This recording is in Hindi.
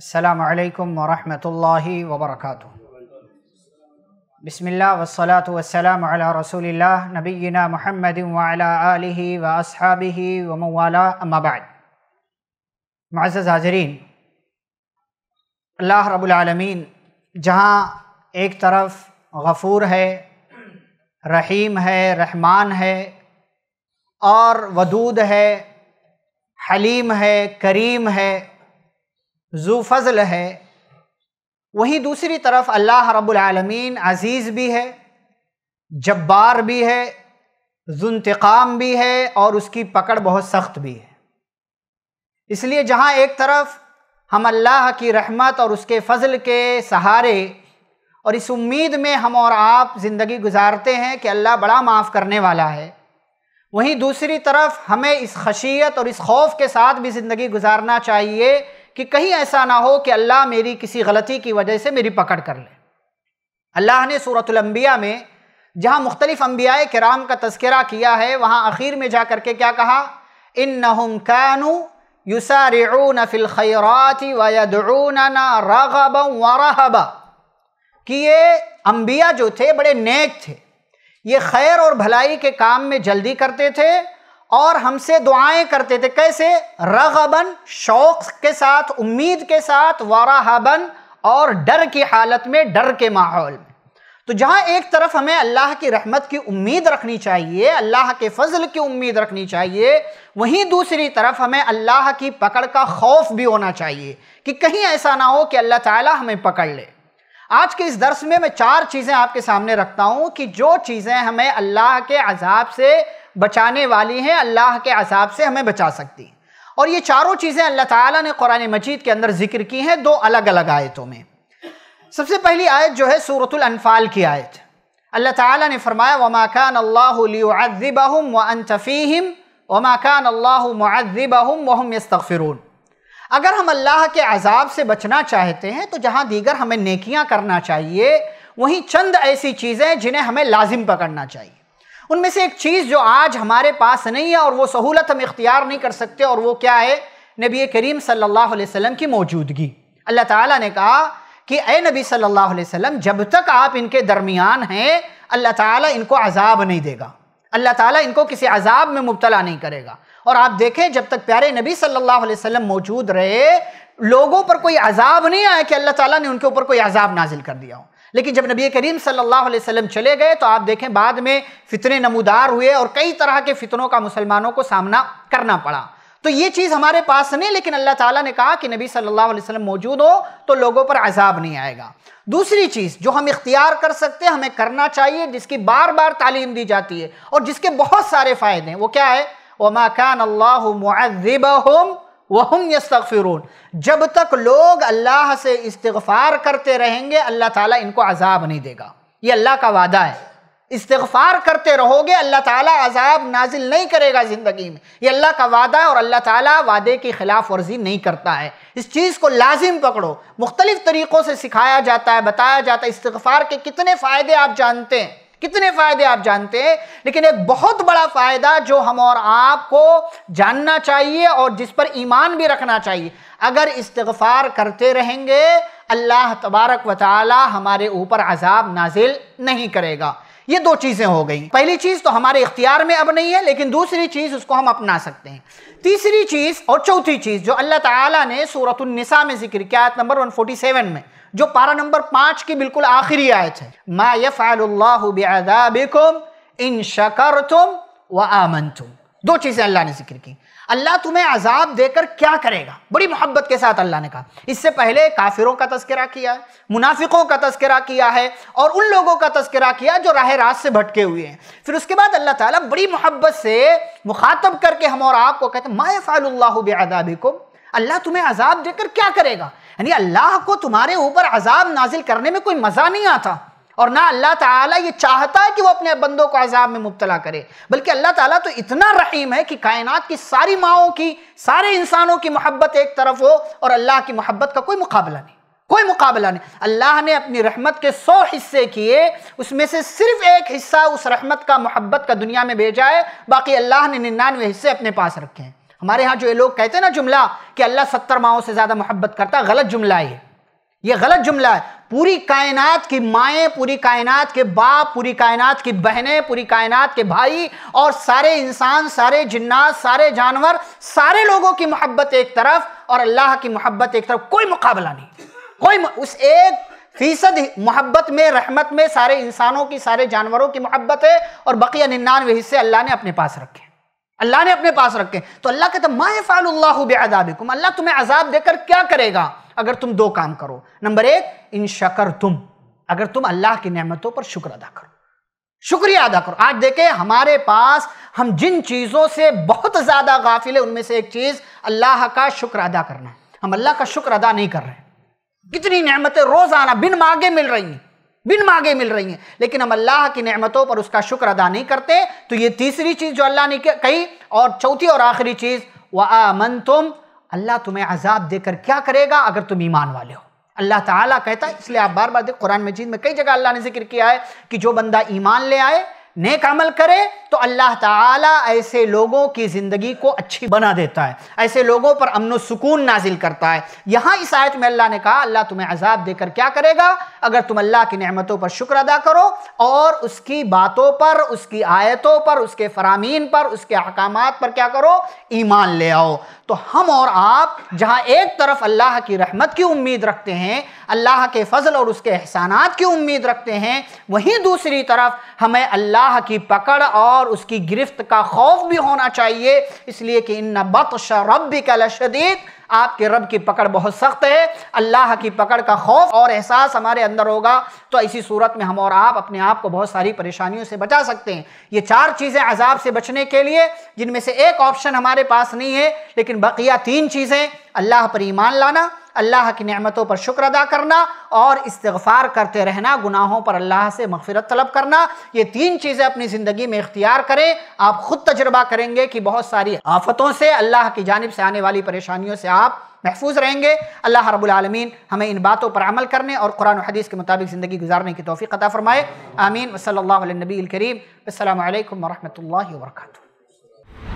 अल्लाम वरहमल वबरक बसमिल्ल वसलात वसलाम रसूल नबीना महमद वाली व असहाबी वमवाला अम्माबाद मज़ हाजरीन अल्लाह रबालमीन जहाँ एक तरफ गफ़ूर है रहीम है रहमान है और वदूद है हलीम है करीम है ज़ू फ़ज़ल है वहीं दूसरी तरफ अल्लाह रब्लमीन अज़ीज़ भी है जब्बार भी है जुनतकाम भी है और उसकी पकड़ बहुत सख्त भी है इसलिए जहाँ एक तरफ हम अल्लाह की रहमत और उसके फ़ज़ल के सहारे और इस उम्मीद में हम और आप ज़िंदगी गुजारते हैं कि अल्लाह बड़ा माफ़ करने वाला है वहीं दूसरी तरफ हमें इस खशियत और इस खौफ के साथ भी ज़िंदगी गुजारना चाहिए कि कहीं ऐसा ना हो कि अल्लाह मेरी किसी गलती की वजह से मेरी पकड़ कर ले अल्लाह ने सूरतलम्बिया में जहाँ मुख्तलिफ अम्बिया कराम का तस्करा किया है वहाँ आखिर में जा कर के क्या कहा इन नहम कानू युसारून फिल रगब कि ये अम्बिया जो थे बड़े नेक थे ये खैर और भलाई के काम में जल्दी करते थे और हमसे दुआएं करते थे कैसे रगबन शौक के साथ उम्मीद के साथ वराहबन और डर की हालत में डर के माहौल में तो जहाँ एक तरफ हमें अल्लाह की रहमत की उम्मीद रखनी चाहिए अल्लाह के फजल की उम्मीद रखनी चाहिए वहीं दूसरी तरफ हमें अल्लाह की पकड़ का खौफ भी होना चाहिए कि कहीं ऐसा ना हो कि अल्लाह ताला हमें पकड़ ले आज के इस दर्स में मैं चार चीज़ें आपके सामने रखता हूँ कि जो चीज़ें हमें अल्लाह के अजाब से बचाने वाली हैं अल्लाह के असाब से हमें बचा सकती हैं और ये चारों चीज़ें अल्लाह ताला ने कुरान मजीद के अंदर जिक्र की हैं दो अलग अलग आयतों में सबसे पहली आयत जो है सूरतुल अनफाल की आयत अल्लाह ताला ने फरमाया वमाकान अल्लाहबाहम व अनतफ़ीम वमाकान अल्लाहबाहम वहम अगर हम अल्लाह के अजाब से बचना चाहते हैं तो जहाँ दीगर हमें नेकियाँ करना चाहिए वहीं चंद ऐसी चीज़ें जिन्हें हमें लाजिम पकड़ना चाहिए उनमें से एक चीज़ जो आज हमारे पास नहीं है और वो सहूलत हम इख्तियार नहीं कर सकते और वो क्या है नबी करीम सल्लल्लाहु अलैहि वसल्लम की मौजूदगी अल्लाह ताला ने कहा कि ए नबी सल्लल्लाहु अलैहि वसल्लम जब तक आप इनके दरमियान हैं अल्लाह ताला इनको अजाब नहीं देगा अल्लाह ताला इनको किसी अजाब में मुबतला नहीं करेगा और आप देखें जब तक प्यारे नबी सल्लल्लाहु अलैहि वसल्लम मौजूद रहे लोगों पर कोई अजाब नहीं आया कि अल्लाह ताला ने उनके ऊपर कोई अजाब नाजिल कर दिया हो लेकिन जब नबी करीम सल्लल्लाहु अलैहि वसल्लम चले गए तो आप देखें बाद में फितने नमूदार हुए और कई तरह के फितनों का मुसलमानों को सामना करना पड़ा तो ये चीज़ हमारे पास नहीं लेकिन अल्लाह ताला ने कहा कि नबी सल्लल्लाहु अलैहि वसल्लम मौजूद हो तो लोगों पर अजाब नहीं आएगा दूसरी चीज़ जो हम इख्तियार कर सकते हैं हमें करना चाहिए जिसकी बार बार तालीम दी जाती है और जिसके बहुत सारे फ़ायदे हैं वो क्या है वमा अल्लाह वहम यस्तफ़िरून जब तक लोग अल्लाह से इस्तफ़ार करते रहेंगे अल्लाह ताला इनको अजाब नहीं देगा ये अल्लाह का वादा है इस्तफ़ार करते रहोगे अल्लाह ताला अजाब नाजिल नहीं करेगा ज़िंदगी में ये अल्लाह का वादा है और अल्लाह ताला वादे की खिलाफ वर्जी नहीं करता है इस चीज़ को लाजिम पकड़ो मुख्तलिफ़ तरीक़ों से सिखाया जाता है बताया जाता है इस्तफ़ार के कितने फ़ायदे आप जानते हैं कितने फायदे आप जानते हैं लेकिन एक बहुत बड़ा फायदा जो हम और आपको जानना चाहिए और जिस पर ईमान भी रखना चाहिए अगर इस्तगफार करते रहेंगे अल्लाह तबारक व हमारे ऊपर अजाब नाजिल नहीं करेगा ये दो चीज़ें हो गई पहली चीज़ तो हमारे इख्तियार में अब नहीं है लेकिन दूसरी चीज़ उसको हम अपना सकते हैं तीसरी चीज़ और चौथी चीज़ जो अल्लाह ताला ने सूरतुलनिसा में जिक्र किया नंबर 147 में जो पारा नंबर पाँच की बिल्कुल आखिरी आयत है मा यफ़ालुल्लाहुबिअज़ाबिकुम इन शकरतुम व आमनतुम दो चीज़ें अल्लाह ने जिक्र की अल्लाह तुम्हें अजाब देकर क्या करेगा बड़ी मोहब्बत के साथ अल्लाह ने कहा इससे पहले काफिरों का तस्करा किया है मुनाफिकों का तस्करा किया है और उन लोगों का तस्करा किया जो राह रात से भटके हुए हैं फिर उसके बाद अल्लाह ताला बड़ी मोहब्बत से मुखातब करके हम और आपको कहते हैं को अल्लाह तुम्हें अजाब देकर क्या करेगा यानी अल्लाह को तुम्हारे ऊपर अजाब नाजिल करने में कोई मज़ा नहीं आता और ना अल्लाह ताला ये चाहता है कि वो अपने बंदों को अजाब में मुबतला करे बल्कि अल्लाह ताला तो इतना रहीम है कि कायनात की सारी माओं की सारे इंसानों की मोहब्बत एक तरफ हो और अल्लाह की मोहब्बत का कोई मुकाबला नहीं कोई मुकाबला नहीं अल्लाह ने अपनी रहमत के सौ हिस्से किए उसमें से सिर्फ एक हिस्सा उस रहमत का मोहब्बत का दुनिया में भेजा है बाकी अल्लाह ने निन्यानवे हिस्से अपने पास रखे हैं हमारे यहाँ जो ये लोग कहते हैं ना जुमला कि अल्लाह सत्तर माओं से ज़्यादा मोहब्बत करता है गलत जुमला है ये गलत जुमला है पूरी कायनात की माएँ पूरी कायनात के बाप पूरी कायनात की बहनें पूरी कायनात के भाई और सारे इंसान सारे जिन्नात सारे जानवर सारे लोगों की मोहब्बत एक तरफ और अल्लाह की मोहब्बत एक तरफ कोई मुकाबला नहीं कोई उस एक फीसद मोहब्बत में रहमत में सारे इंसानों की सारे जानवरों की मोहब्बत है और बकिया निन्यानवे हिस्से अल्लाह ने अपने पास रखे अल्लाह ने अपने पास रखे तो अल्लाह कहते कहता माफ़ाल्लाजाबिकुम अल्लाह तुम्हें अजाब देकर क्या करेगा अगर तुम दो काम करो नंबर एक इन शकर तुम अगर तुम अल्लाह की नेमतों पर शुक्र अदा करो शुक्रिया अदा करो आज देखें हमारे पास हम जिन चीज़ों से बहुत ज़्यादा गाफिल है उनमें से एक चीज़ अल्लाह का शुक्र अदा करना है हम अल्लाह का शुक्र अदा नहीं कर रहे हैं कितनी नमतें रोज़ाना बिन मांगे मिल रही हैं बिन मांगे मिल रही हैं लेकिन हम अल्लाह की नेमतों पर उसका शुक्र अदा नहीं करते तो ये तीसरी चीज़ जो अल्लाह ने कही और चौथी और आखिरी चीज़ व आमन तुम अल्लाह तुम्हें अजाब देकर क्या करेगा अगर तुम ईमान वाले हो अल्लाह ताला कहता है इसलिए आप बार बार देख कुरान मजीद में कई जगह अल्लाह ने जिक्र किया है कि जो बंदा ईमान ले आए नेक अमल करे तो अल्लाह ताला ऐसे लोगों की ज़िंदगी को अच्छी बना देता है ऐसे लोगों पर अमन सुकून नाजिल करता है यहाँ इस आयत में अल्लाह ने कहा अल्लाह तुम्हें अजाब देकर क्या करेगा अगर तुम अल्लाह की नहमतों पर शुक्र अदा करो और उसकी बातों पर उसकी आयतों पर उसके फरामीन पर उसके अहकाम पर क्या करो ईमान ले आओ तो हम और आप जहाँ एक तरफ अल्लाह की रहमत की उम्मीद रखते हैं अल्लाह के फजल और उसके एहसानात की उम्मीद रखते हैं वहीं दूसरी तरफ हमें अल्लाह की पकड़ और और उसकी गिरफ्त का खौफ भी होना चाहिए इसलिए कि इन बतश रब आपके रब की पकड़ बहुत सख्त है अल्लाह की पकड़ का खौफ और एहसास हमारे अंदर होगा तो इसी सूरत में हम और आप अपने आप को बहुत सारी परेशानियों से बचा सकते हैं ये चार चीज़ें अजाब से बचने के लिए जिनमें से एक ऑप्शन हमारे पास नहीं है लेकिन बकिया तीन चीज़ें अल्लाह पर ईमान लाना अल्लाह की नमतों पर शुक्र अदा करना और इस्तफ़ार करते रहना गुनाहों पर अल्लाह से मफफरत तलब करना ये तीन चीज़ें अपनी ज़िंदगी में इख्तियार करें आप ख़ुद तजर्बा करेंगे कि बहुत सारी आफतों से अल्लाह की जानब से आने वाली परेशानियों से आप महफूज रहेंगे अल्लाह रबालमीन हमें इन बातों पर अमल करने और कुरान हदीस के मुताबिक ज़िंदगी गुजारने की तोफ़ी अता फ़रमाए आमीन वसल्लम नबी करीम अल्लाम वरहमल वर्का